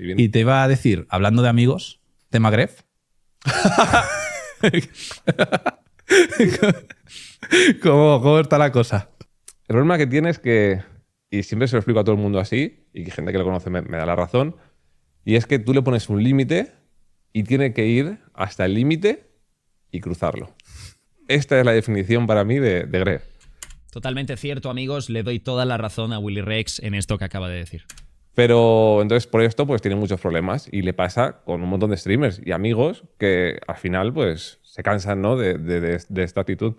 y, te va a decir, hablando de amigos, tema Magreb. ¿Cómo, está la cosa? El problema que tiene es que, y siempre se lo explico a todo el mundo así, y que gente que lo conoce me, da la razón, y es que tú le pones un límite y tiene que ir hasta el límite y cruzarlo. Esta es la definición para mí de, de Gref. Totalmente cierto, amigos. Le doy toda la razón a Willy Rex en esto que acaba de decir. Pero entonces por esto pues tiene muchos problemas y le pasa con un montón de streamers y amigos que al final pues se cansan ¿no? de, de, esta actitud.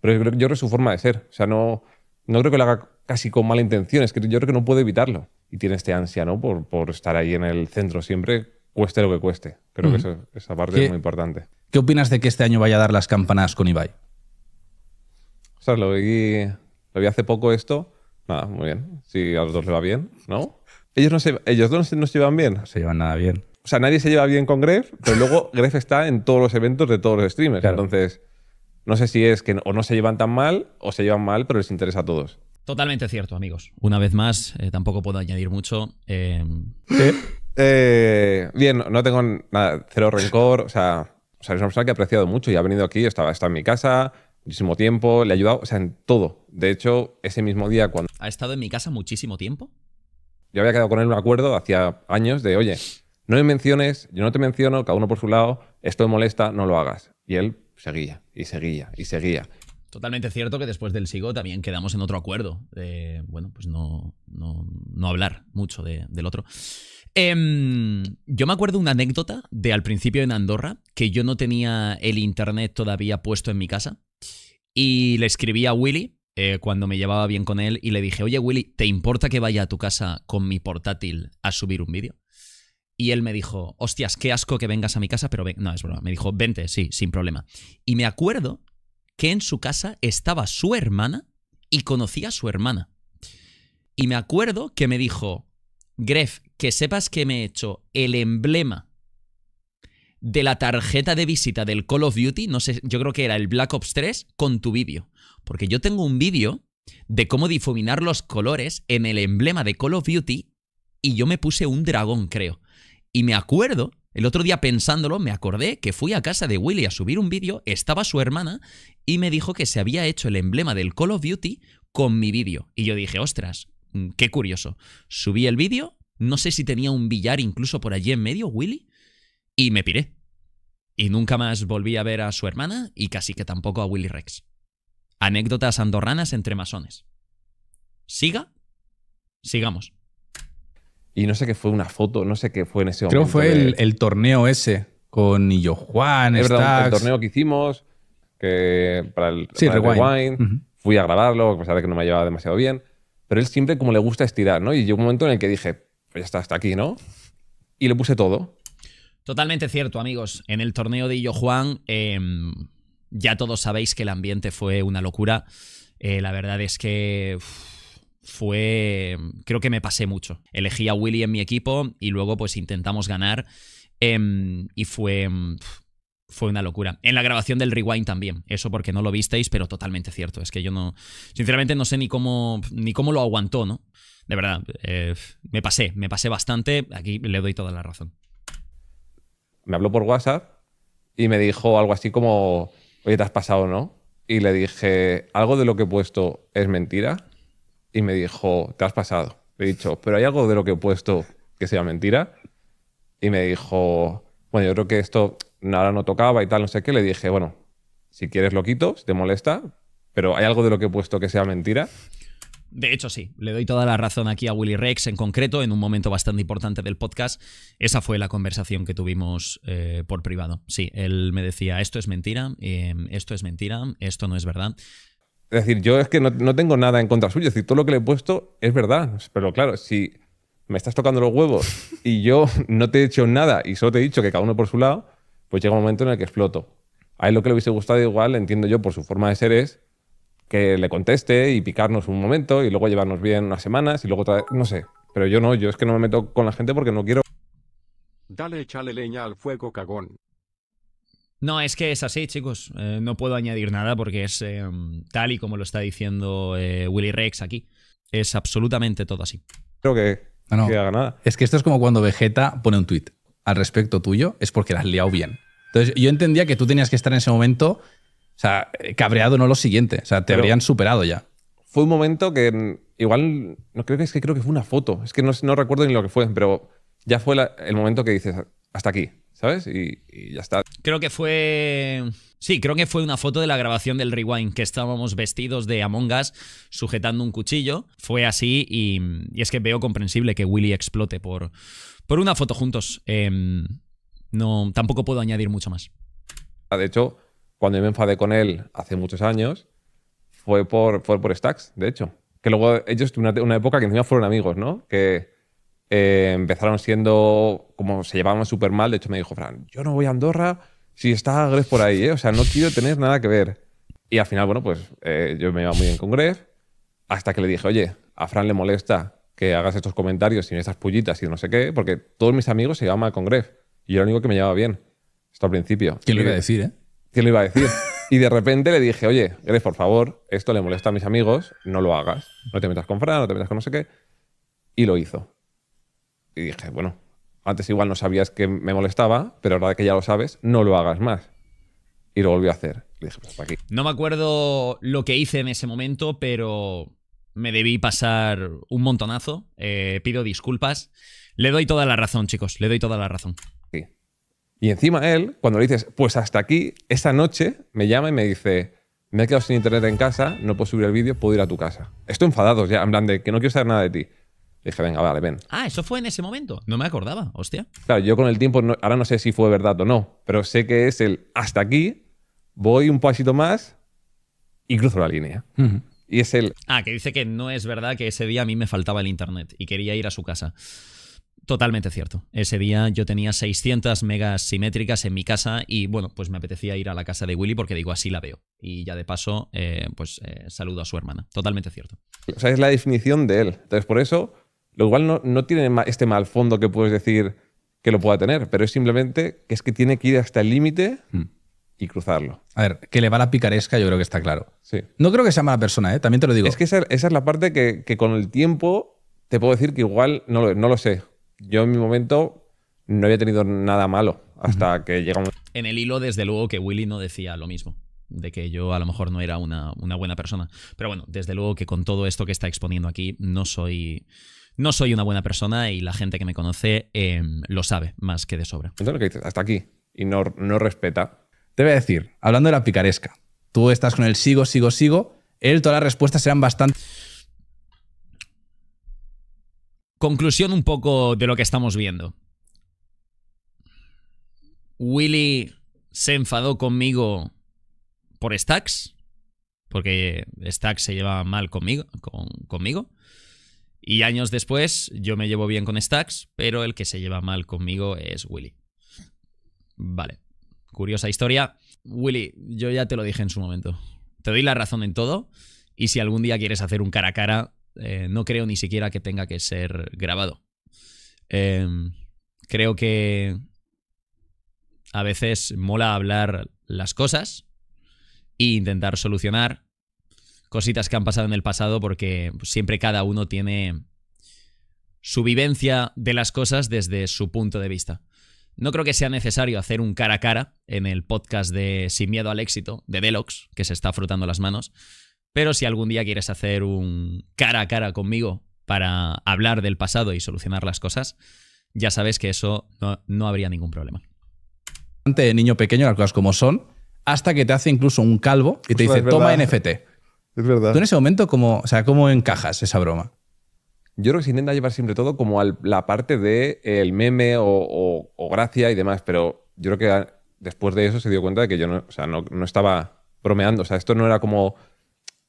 Pero yo creo, que es su forma de ser. O sea, no, no creo que lo haga casi con mala intención, es que yo creo que no puede evitarlo. Y tiene este ansia ¿no? por, por estar ahí en el centro siempre, cueste lo que cueste. Creo que esa parte es muy importante. ¿Qué opinas de que este año vaya a dar las campanas con Ibai? O sea, lo vi, lo vi hace poco esto. Nada, muy bien. Si a los dos le va bien, ¿no? Ellos, no se, ellos dos no se llevan bien. se llevan nada bien. O sea, nadie se lleva bien con Gref, pero luego Gref está en todos los eventos de todos los streamers. Entonces, no sé si es que o no se llevan tan mal o se llevan mal, pero les interesa a todos. Totalmente cierto, amigos. Una vez más, eh, tampoco puedo añadir mucho. Eh... eh bien, no tengo nada, cero rencor. O sea, es una persona que he apreciado mucho y ha venido aquí, estaba, está en mi casa, muchísimo tiempo, le he ayudado, o sea, en todo. De hecho, ese mismo día cuando... ¿Ha estado en mi casa muchísimo tiempo? yo había quedado con él un acuerdo hacía años de, oye, no me menciones, yo no te menciono, cada uno por su lado, esto me molesta, no lo hagas. Y él seguía, y seguía, y seguía. Totalmente cierto que después del SIGO también quedamos en otro acuerdo de, bueno, pues no, no, hablar mucho del otro. Em, yo me acuerdo una anécdota de al principio en Andorra, que yo no tenía el internet todavía puesto en mi casa, y le escribí a Willy, eh, cuando me llevaba bien con él y le dije, oye Willy, ¿te importa que vaya a tu casa con mi portátil a subir un vídeo? Y él me dijo, hostias, qué asco que vengas a mi casa, pero ven... no, es broma. Me dijo, vente, sí, sin problema. Y me acuerdo que en su casa estaba su hermana y conocía a su hermana. Y me acuerdo que me dijo, Gref, que sepas que me he hecho el emblema de la tarjeta de visita del Call of Duty, no sé, yo creo que era el Black Ops 3, con tu vídeo. Porque yo tengo un vídeo de cómo difuminar los colores en el emblema de Call of Duty y yo me puse un dragón, creo. Y me acuerdo, el otro día pensándolo, me acordé que fui a casa de Willy a subir un vídeo, estaba su hermana y me dijo que se había hecho el emblema del Call of Duty con mi vídeo. Y yo dije, ostras, mm, qué curioso. Subí el vídeo, no sé si tenía un billar incluso por allí en medio, Willy, y me piré. Y nunca más volví a ver a su hermana y casi que tampoco a Willy Rex. Anécdotas andorranas entre masones. ¿Siga? Sigamos. Y no sé qué fue una foto, no sé qué fue en ese momento. Creo fue el, torneo ese con Yo Juan, es verdad, el torneo que hicimos que para el, sí, Fui a grabarlo, a pesar de que no me llevaba demasiado bien. Pero él siempre como le gusta estirar, ¿no? Y llegó un momento en el que dije, pues ya está, hasta aquí, ¿no? Y le puse todo. Totalmente cierto, amigos. En el torneo de Illo Juan, em, ya todos sabéis que el ambiente fue una locura. Eh, la verdad es que fue. Creo que me pasé mucho. Elegí a Willy en mi equipo y luego, pues, intentamos ganar. Em, y fue. Em, fue una locura. En la grabación del rewind también. Eso porque no lo visteis, pero totalmente cierto. Es que yo no. Sinceramente no sé ni cómo. ni cómo lo aguantó, ¿no? De verdad. Eh, me pasé, me pasé bastante. Aquí le doy toda la razón me habló por WhatsApp y me dijo algo así como, oye, te has pasado, ¿no? Y le dije, algo de lo que he puesto es mentira. Y me dijo, te has pasado. Le he dicho, pero hay algo de lo que he puesto que sea mentira. Y me dijo, bueno, yo creo que esto nada no tocaba y tal, no sé qué. Le dije, bueno, si quieres lo quito, si te molesta, pero hay algo de lo que he puesto que sea mentira. De hecho, sí, le doy toda la razón aquí a Willy Rex en concreto, en un momento bastante importante del podcast. Esa fue la conversación que tuvimos eh, por privado. Sí, él me decía, esto es mentira, em, esto es mentira, esto no es verdad. Es decir, yo es que no, no, tengo nada en contra suyo, es decir, todo lo que le he puesto es verdad, pero claro, si me estás tocando los huevos y yo no te he hecho nada y solo te he dicho que cada uno por su lado, pues llega un momento en el que exploto. A él lo que le hubiese gustado igual, entiendo yo, por su forma de ser es que le conteste y picarnos un momento y luego llevarnos bien unas semanas y luego no sé. Pero yo no, yo es que no me meto con la gente porque no quiero... Dale, echale leña al fuego, cagón. No, es que es así, chicos. Eh, no puedo añadir nada porque es eh, tal y como lo está diciendo eh, Willy Rex aquí. Es absolutamente todo así. Creo que, no, no. nada. Es que esto es como cuando Vegeta pone un tuit al respecto tuyo, es porque la has liado bien. Entonces, yo entendía que tú tenías que estar en ese momento o sea, cabreado no lo siguiente. O sea, te habrían superado ya. Fue un momento que mm, igual, no creo que es que creo que fue una foto. Es que no, no recuerdo ni lo que fue, pero ya fue el momento que dices, hasta aquí, ¿sabes? Y, ya está. Creo que fue... Sí, creo que fue una foto de la grabación del Rewind, que estábamos vestidos de Among Us sujetando un cuchillo. Fue así y, es que veo comprensible que Willy explote por, por una foto juntos. Em, no, tampoco puedo añadir mucho más. Ah, de hecho, cuando yo me enfadé con él hace muchos años, fue por, fue por Stacks, de hecho. Que luego ellos, una, una época que encima fueron amigos, ¿no? Que eh, empezaron siendo, como se llevaban súper mal, de hecho me dijo, Fran, yo no voy a Andorra si está Gref por ahí, ¿eh? O sea, no quiero tener nada que ver. Y al final, bueno, pues eh, yo me iba muy bien con Gref, hasta que le dije, oye, a Fran le molesta que hagas estos comentarios y estas pullitas y no sé qué, porque todos mis amigos se llevaban mal con Gref y yo era el único que me llevaba bien. hasta al principio. ¿Quién lo iba a decir, eh? ¿Qué le iba a decir. Y de repente le dije, oye, Greg, por favor, esto le molesta a mis amigos, no lo hagas. No te metas con Fran, no te metas con no sé qué. Y lo hizo. Y dije, bueno, antes igual no sabías que me molestaba, pero ahora que ya lo sabes, no lo hagas más. Y lo volvió a hacer. Pues no me acuerdo lo que hice en ese momento, pero me debí pasar un montonazo. Eh, pido disculpas. Le doy toda la razón, chicos, le doy toda la razón. Sí. Y encima él, cuando le dices, pues hasta aquí, esa noche me llama y me dice, me he quedado sin internet en casa, no puedo subir el vídeo, puedo ir a tu casa. Estoy enfadado ya, en plan de que no quiero saber nada de ti. Dije, venga, vale, ven. Ah, eso fue en ese momento. No me acordaba, hostia. Claro, yo con el tiempo, ahora no sé si fue verdad o no, pero sé que es el hasta aquí, voy un pasito más y cruzo la línea. Y es el. Ah, que dice que no es verdad que ese día a mí me faltaba el internet y quería ir a su casa. Totalmente cierto. Ese día yo tenía 600 megas simétricas en mi casa y bueno, pues me apetecía ir a la casa de Willy porque digo, así la veo. Y ya de paso, eh, pues eh, saludo a su hermana. Totalmente cierto. O sea, es la definición de él. Entonces, por eso, lo igual no, tiene este mal fondo que puedes decir que lo pueda tener, pero es simplemente que es que tiene que ir hasta el límite. Hmm. y cruzarlo. A ver, que le va la picaresca, yo creo que está claro. Sí. No creo que sea mala persona, ¿eh? también te lo digo. Es que esa, es la parte que, con el tiempo te puedo decir que igual no lo sé yo en mi momento no había tenido nada malo hasta que llegamos. En el hilo, desde luego, que Willy no decía lo mismo de que yo a lo mejor no era una, buena persona. Pero bueno, desde luego que con todo esto que está exponiendo aquí, no soy. No soy una buena persona y la gente que me conoce em, lo sabe más que de sobra. Entonces, hasta aquí. Y no, respeta. Te voy a decir, hablando de la picaresca, tú estás con el sigo, sigo, sigo. Él, todas las respuestas serán bastante. Conclusión un poco de lo que estamos viendo. Willy se enfadó conmigo por Stacks, porque Stacks se llevaba mal conmigo, conmigo. Y años después yo me llevo bien con Stacks, pero el que se lleva mal conmigo es Willy. Vale, curiosa historia. Willy, yo ya te lo dije en su momento. Te doy la razón en todo. Y si algún día quieres hacer un cara a cara, eh, no creo ni siquiera que tenga que ser grabado. Em, creo que a veces mola hablar las cosas e intentar solucionar cositas que han pasado en el pasado porque siempre cada uno tiene su vivencia de las cosas desde su punto de vista. No creo que sea necesario hacer un cara a cara en el podcast de Sin miedo al éxito de Delox, que se está frotando las manos, pero si algún día quieres hacer un cara a cara conmigo para hablar del pasado y solucionar las cosas, ya sabes que eso no, habría ningún problema. Ante niño pequeño, las cosas como son, hasta que te hace incluso un calvo y te pues dice, toma NFT. Es verdad. Tú en ese momento, cómo, o sea, ¿cómo encajas esa broma? Yo creo que se intenta llevar siempre todo como a la parte del eh, el meme o, gracia y demás, pero yo creo que después de eso se dio cuenta de que yo no, o sea, no, no estaba bromeando. O sea, esto no era como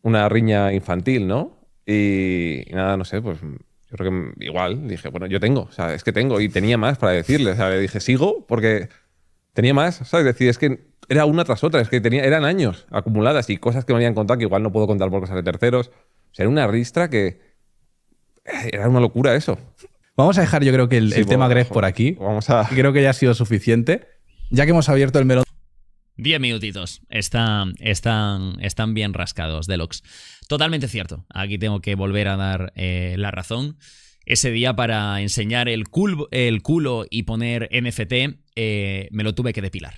una riña infantil, ¿no? Y, nada, no sé, pues yo creo que igual dije, bueno, yo tengo, o sea, es que tengo y tenía más para decirle, o sea, le dije, sigo porque tenía más, ¿sabes? Es decir, es que era una tras otra, es que tenía, eran años acumuladas y cosas que me habían contado que igual no puedo contar por cosas de terceros. O sea, era una ristra que eh, era una locura eso. Vamos a dejar, yo creo que el, tema Greg por aquí. Creo que ya ha sido suficiente. Ya que hemos abierto el melón. Diez minutitos. Están, están, están bien rascados, Deluxe. Totalmente cierto. Aquí tengo que volver a dar eh, la razón. Ese día para enseñar el, el culo y poner NFT, eh, me lo tuve que depilar.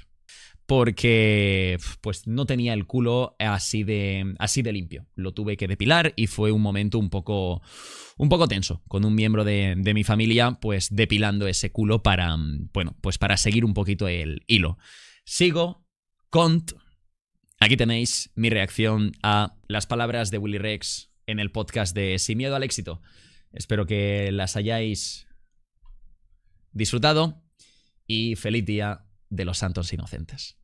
Porque pues no tenía el culo así de, así de limpio. Lo tuve que depilar y fue un momento un poco, un poco tenso. Con un miembro de, de mi familia, pues depilando ese culo para, mm, bueno, pues para seguir un poquito el hilo. Sigo Cont. Aquí tenéis mi reacción a las palabras de Willy Rex en el podcast de Sin Miedo al Éxito. Espero que las hayáis disfrutado y feliz día de los santos inocentes.